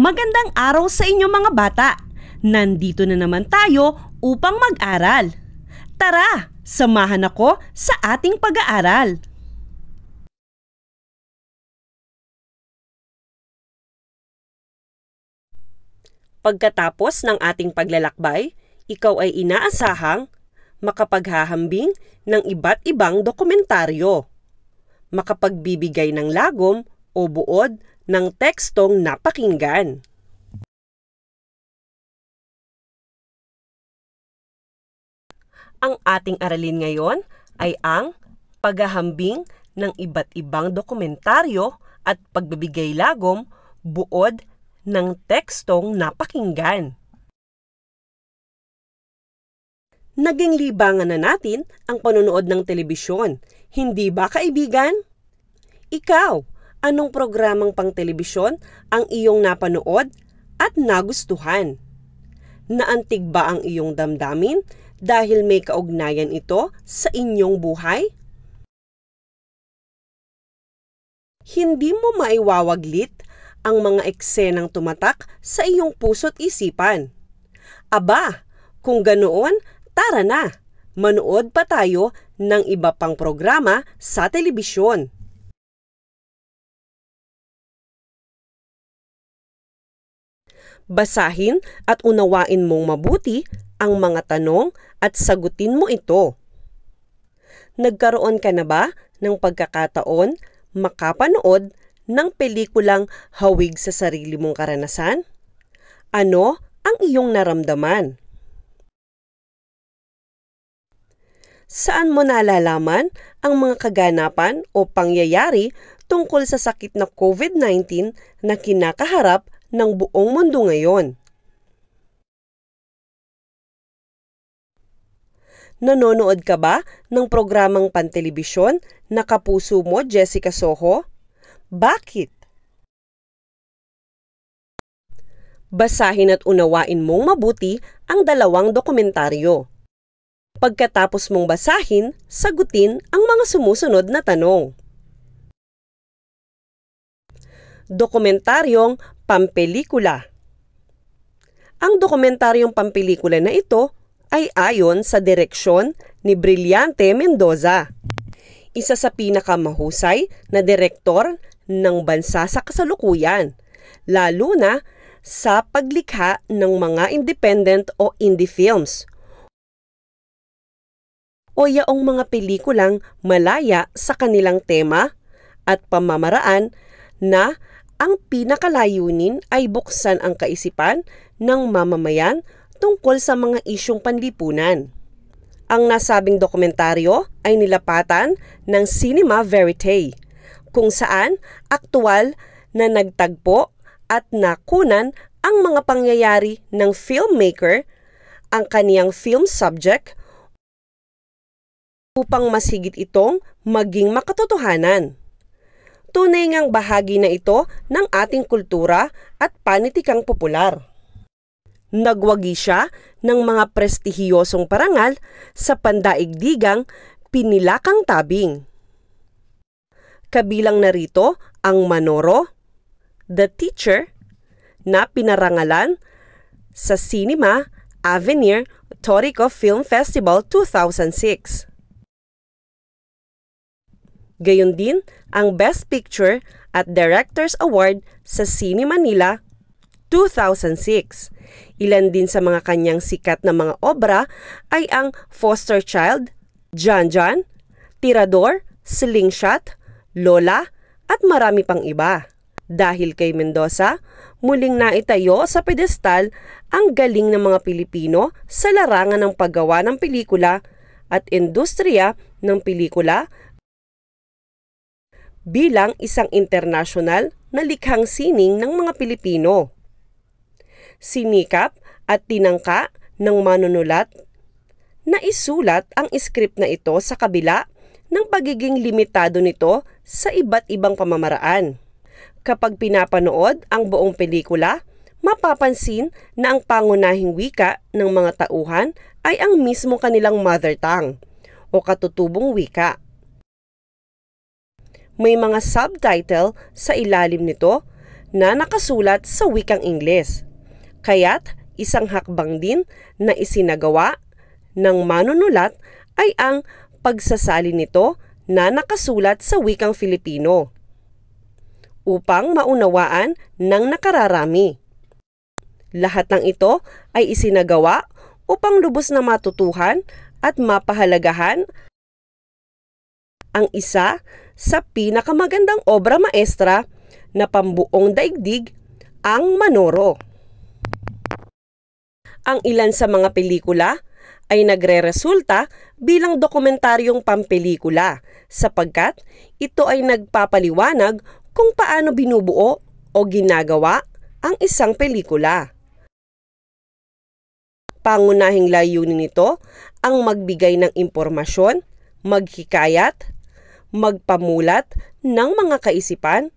Magandang araw sa inyo mga bata! Nandito na naman tayo upang mag-aral. Tara, samahan ako sa ating pag-aaral. Pagkatapos ng ating paglalakbay, ikaw ay inaasahang makapaghahambing ng iba't ibang dokumentaryo, makapagbibigay ng lagom o buod ng tekstong napakinggan. Ang ating aralin ngayon ay ang paghahambing ng iba't ibang dokumentaryo at pagbibigay lagom buod ng tekstong napakinggan. Naging libangan na natin ang panonood ng telebisyon, hindi ba kaibigan? Ikaw, anong programang pangtelebisyon ang iyong napanood at nagustuhan. Naantig ba ang iyong damdamin dahil may kaugnayan ito sa inyong buhay? Hindi mo maiwawaglit ang mga eksenang tumatak sa iyong puso't isipan. Aba, kung ganoon, tara na! Manood pa tayo ng iba pang programa sa telebisyon. basahin at unawain mong mabuti ang mga tanong at sagutin mo ito. Nagkaroon ka na ba ng pagkakataon makapanood ng pelikulang hawig sa sarili mong karanasan? Ano ang iyong naramdaman? Saan mo nalalaman ang mga kaganapan o pangyayari tungkol sa sakit na COVID-19 na kinakaharap ng buong mundo ngayon. Nanonood ka ba ng programang pantelebisyon na kapuso mo, Jessica Soho? Bakit? Basahin at unawain mong mabuti ang dalawang dokumentaryo. Pagkatapos mong basahin, sagutin ang mga sumusunod na tanong. Dokumentaryong Pampelikula Ang dokumentaryong pampelikula na ito ay ayon sa direksyon ni Brillante Mendoza, isa sa pinakamahusay na direktor ng bansa sa kasalukuyan, lalo na sa paglikha ng mga independent o indie films o yaong mga pelikulang malaya sa kanilang tema at pamamaraan na ang pinakalayunin ay buksan ang kaisipan ng mamamayan tungkol sa mga isyong panlipunan. Ang nasabing dokumentaryo ay nilapatan ng Cinema Verite, kung saan aktual na nagtagpo at nakunan ang mga pangyayari ng filmmaker, ang kaniyang film subject, upang mas higit itong maging makatotohanan tunay ngang bahagi na ito ng ating kultura at panitikang popular. Nagwagi siya ng mga prestihiyosong parangal sa pandaigdigang pinilakang tabing. Kabilang narito ang Manoro, The Teacher, na pinarangalan sa Cinema Avenir Torrico Film Festival 2006 gayon din ang Best Picture at Directors Award sa Cine Manila 2006. Ilan din sa mga kanyang sikat na mga obra ay ang Foster Child, John John, Tirador, Slingshot, Lola, at marami pang iba. Dahil kay Mendoza, muling naitayo sa pedestal ang galing ng mga Pilipino sa larangan ng paggawa ng pelikula at industriya ng pelikula bilang isang internasyonal na likhang sining ng mga Pilipino. Sinikap at tinangka ng manunulat na isulat ang script na ito sa kabila ng pagiging limitado nito sa iba't ibang pamamaraan. Kapag pinapanood ang buong pelikula, mapapansin na ang pangunahing wika ng mga tauhan ay ang mismo kanilang mother tongue o katutubong wika may mga subtitle sa ilalim nito na nakasulat sa wikang Ingles. Kaya't isang hakbang din na isinagawa ng manunulat ay ang pagsasali nito na nakasulat sa wikang Filipino upang maunawaan ng nakararami. Lahat ng ito ay isinagawa upang lubos na matutuhan at mapahalagahan ang isa sa pinakamagandang obra maestra na pambuong daigdig, ang Manoro. Ang ilan sa mga pelikula ay nagre-resulta bilang dokumentaryong pampelikula sapagkat ito ay nagpapaliwanag kung paano binubuo o ginagawa ang isang pelikula. Pangunahing layunin nito ang magbigay ng impormasyon, maghikayat magpamulat ng mga kaisipan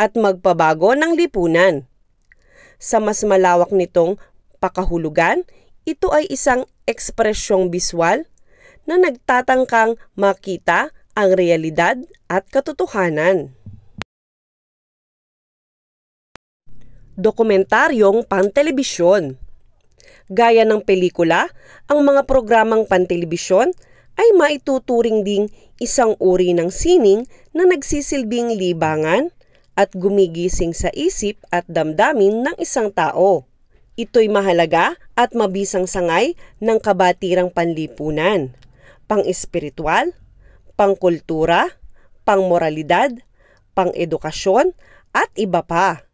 at magpabago ng lipunan. Sa mas malawak nitong pakahulugan, ito ay isang ekspresyong biswal na nagtatangkang makita ang realidad at katotohanan. Dokumentaryong pantelebisyon Gaya ng pelikula, ang mga programang pantelebisyon ay maituturing ding isang uri ng sining na nagsisilbing libangan at gumigising sa isip at damdamin ng isang tao. Ito'y mahalaga at mabisang sangay ng kabatirang panlipunan, pang-espiritual, pang-kultura, pang-moralidad, pang-edukasyon at iba pa.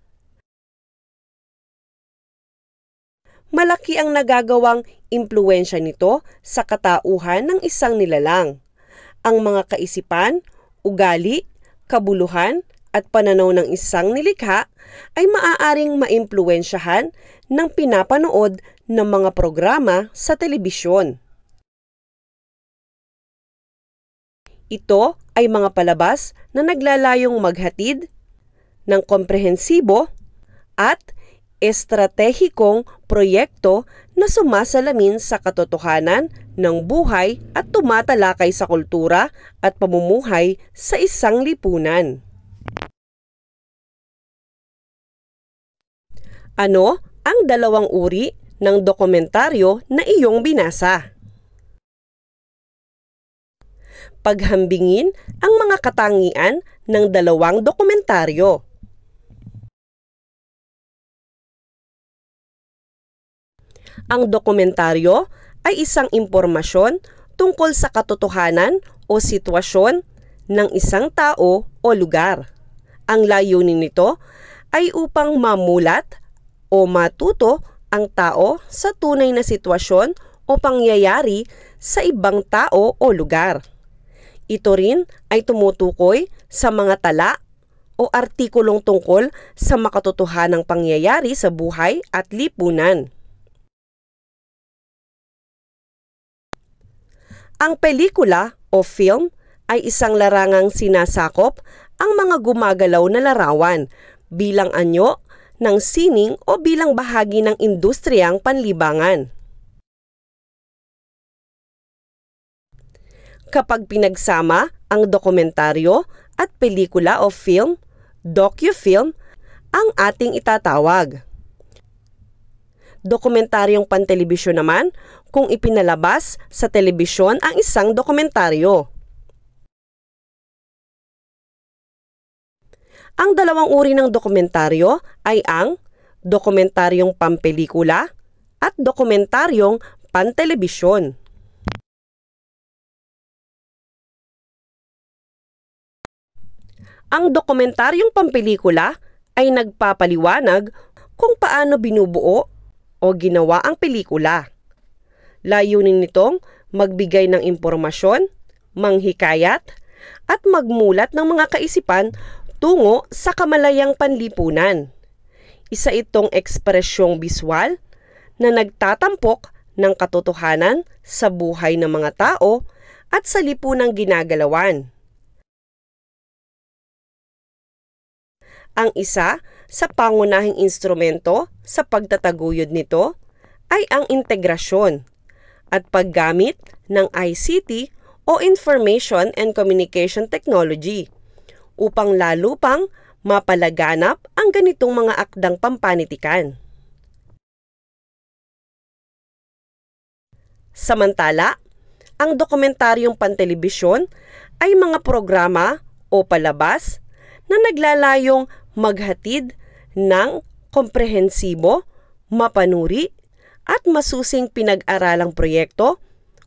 malaki ang nagagawang impluensya nito sa katauhan ng isang nilalang. Ang mga kaisipan, ugali, kabuluhan, at pananaw ng isang nilikha ay maaaring maimpluensyahan ng pinapanood ng mga programa sa telebisyon. Ito ay mga palabas na naglalayong maghatid ng komprehensibo at estratehikong proyekto na sumasalamin sa katotohanan ng buhay at tumatalakay sa kultura at pamumuhay sa isang lipunan. Ano ang dalawang uri ng dokumentaryo na iyong binasa? Paghambingin ang mga katangian ng dalawang dokumentaryo. Ang dokumentaryo ay isang impormasyon tungkol sa katotohanan o sitwasyon ng isang tao o lugar. Ang layunin nito ay upang mamulat o matuto ang tao sa tunay na sitwasyon o pangyayari sa ibang tao o lugar. Ito rin ay tumutukoy sa mga tala o artikulong tungkol sa makatotohanang pangyayari sa buhay at lipunan. Ang pelikula o film ay isang larangang sinasakop ang mga gumagalaw na larawan bilang anyo ng sining o bilang bahagi ng industriyang panlibangan. Kapag pinagsama ang dokumentaryo at pelikula o film, docufilm ang ating itatawag dokumentaryong pantelebisyon naman kung ipinalabas sa telebisyon ang isang dokumentaryo. Ang dalawang uri ng dokumentaryo ay ang dokumentaryong pampelikula at dokumentaryong pantelebisyon. Ang dokumentaryong pampelikula ay nagpapaliwanag kung paano binubuo o ginawa ang pelikula. Layunin nitong magbigay ng impormasyon, manghikayat, at magmulat ng mga kaisipan tungo sa kamalayang panlipunan. Isa itong ekspresyong biswal na nagtatampok ng katotohanan sa buhay ng mga tao at sa lipunang ginagalawan. Ang isa sa pangunahing instrumento sa pagtataguyod nito ay ang integrasyon at paggamit ng ICT o Information and Communication Technology upang lalo pang mapalaganap ang ganitong mga akdang pampanitikan. Samantala, ang dokumentaryong pantelebisyon ay mga programa o palabas na naglalayong maghatid ng komprehensibo, mapanuri, at masusing pinag-aralang proyekto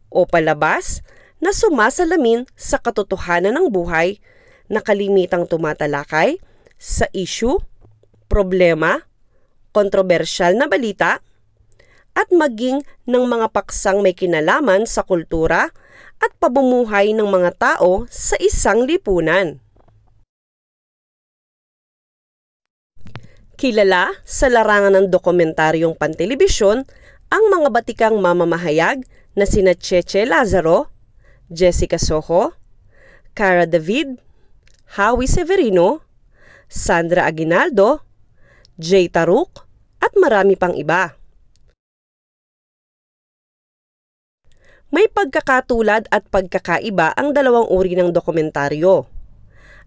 o palabas na sumasalamin sa katotohanan ng buhay na kalimitang tumatalakay sa isyu, problema, kontrobersyal na balita, at maging ng mga paksang may kinalaman sa kultura at pabumuhay ng mga tao sa isang lipunan. Kilala sa larangan ng dokumentaryong pantelebisyon ang mga batikang mamamahayag na sina Cheche Lazaro, Jessica Soho, Cara David, Howie Severino, Sandra Aguinaldo, Jay Taruk, at marami pang iba. May pagkakatulad at pagkakaiba ang dalawang uri ng dokumentaryo.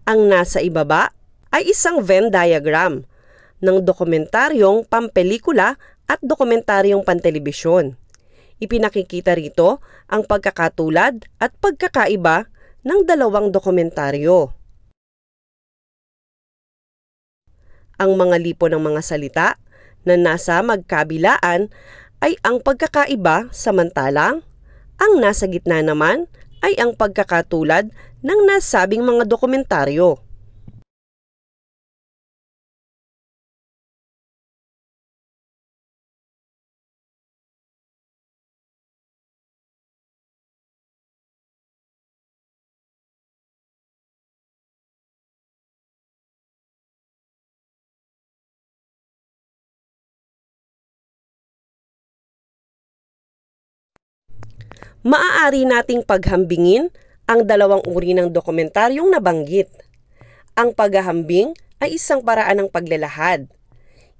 Ang nasa ibaba ay isang Venn diagram ng dokumentaryong pampelikula at dokumentaryong pantelebisyon. Ipinakikita rito ang pagkakatulad at pagkakaiba ng dalawang dokumentaryo. Ang mga lipo ng mga salita na nasa magkabilaan ay ang pagkakaiba samantalang ang nasa gitna naman ay ang pagkakatulad ng nasabing mga dokumentaryo. maaari nating paghambingin ang dalawang uri ng dokumentaryong nabanggit. Ang paghahambing ay isang paraan ng paglalahad.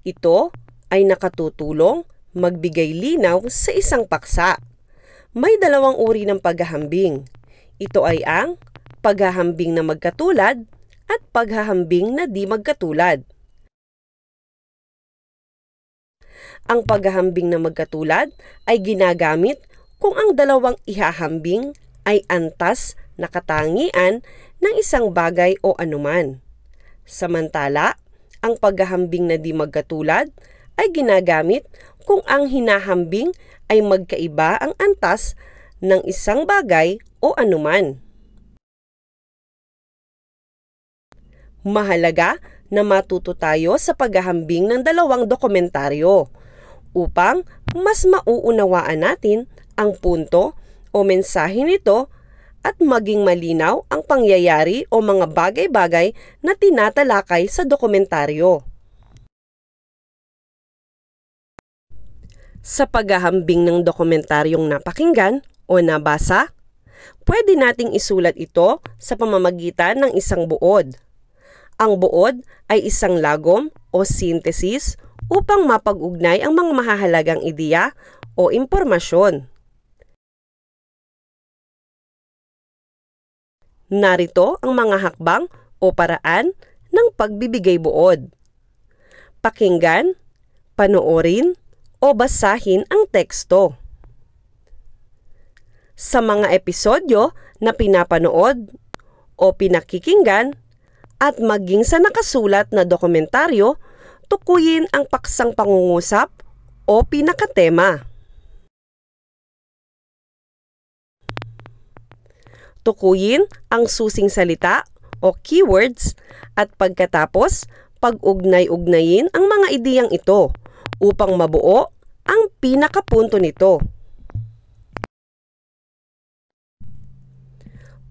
Ito ay nakatutulong magbigay linaw sa isang paksa. May dalawang uri ng paghahambing. Ito ay ang paghahambing na magkatulad at paghahambing na di magkatulad. Ang paghahambing na magkatulad ay ginagamit kung ang dalawang ihahambing ay antas na katangian ng isang bagay o anuman. Samantala, ang paghahambing na di magkatulad ay ginagamit kung ang hinahambing ay magkaiba ang antas ng isang bagay o anuman. Mahalaga na matuto tayo sa paghahambing ng dalawang dokumentaryo upang mas mauunawaan natin ang punto o mensahe nito at maging malinaw ang pangyayari o mga bagay-bagay na tinatalakay sa dokumentaryo. Sa paghahambing ng dokumentaryong napakinggan o nabasa, pwede nating isulat ito sa pamamagitan ng isang buod. Ang buod ay isang lagom o synthesis upang mapag-ugnay ang mga mahahalagang ideya o impormasyon. Narito ang mga hakbang o paraan ng pagbibigay buod. Pakinggan, panoorin, o basahin ang teksto. Sa mga episodyo na pinapanood o pinakikinggan at maging sa nakasulat na dokumentaryo, tukuyin ang paksang pangungusap o pinakatema. tukuyin ang susing salita o keywords at pagkatapos pag-ugnay-ugnayin ang mga ideyang ito upang mabuo ang pinakapunto nito.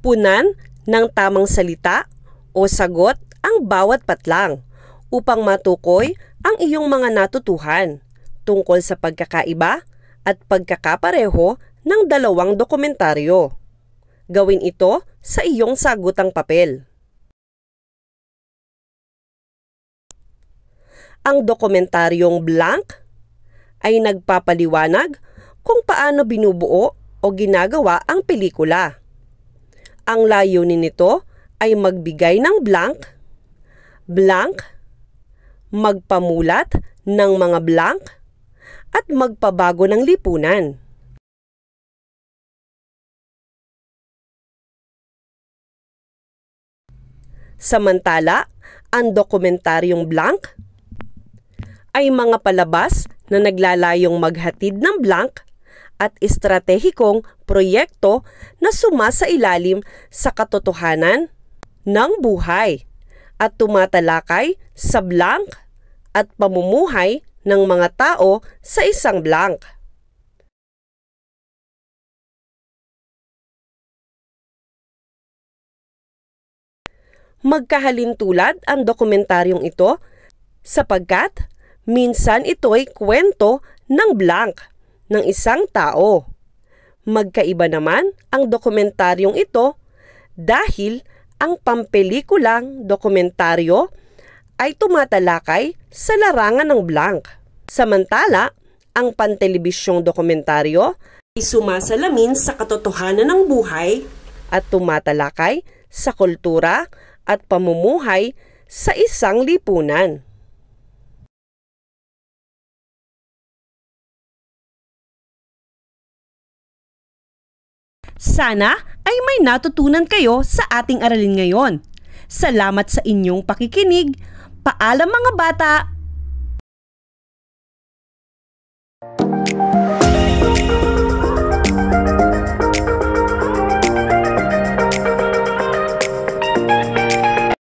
Punan ng tamang salita o sagot ang bawat patlang upang matukoy ang iyong mga natutuhan tungkol sa pagkakaiba at pagkakapareho ng dalawang dokumentaryo. Gawin ito sa iyong sagutang papel. Ang dokumentaryong blank ay nagpapaliwanag kung paano binubuo o ginagawa ang pelikula. Ang layunin nito ay magbigay ng blank, blank, magpamulat ng mga blank, at magpabago ng lipunan. Samantala, ang dokumentaryong blank ay mga palabas na naglalayong maghatid ng blank at estratehikong proyekto na suma sa ilalim sa katotohanan ng buhay at tumatalakay sa blank at pamumuhay ng mga tao sa isang blank. magkahalintulad ang dokumentaryong ito sapagkat minsan ito'y kwento ng blank ng isang tao. Magkaiba naman ang dokumentaryong ito dahil ang pampelikulang dokumentaryo ay tumatalakay sa larangan ng blank. Samantala, ang pantelebisyong dokumentaryo ay sumasalamin sa katotohanan ng buhay at tumatalakay sa kultura at pamumuhay sa isang lipunan. Sana ay may natutunan kayo sa ating aralin ngayon. Salamat sa inyong pakikinig. Paalam mga bata!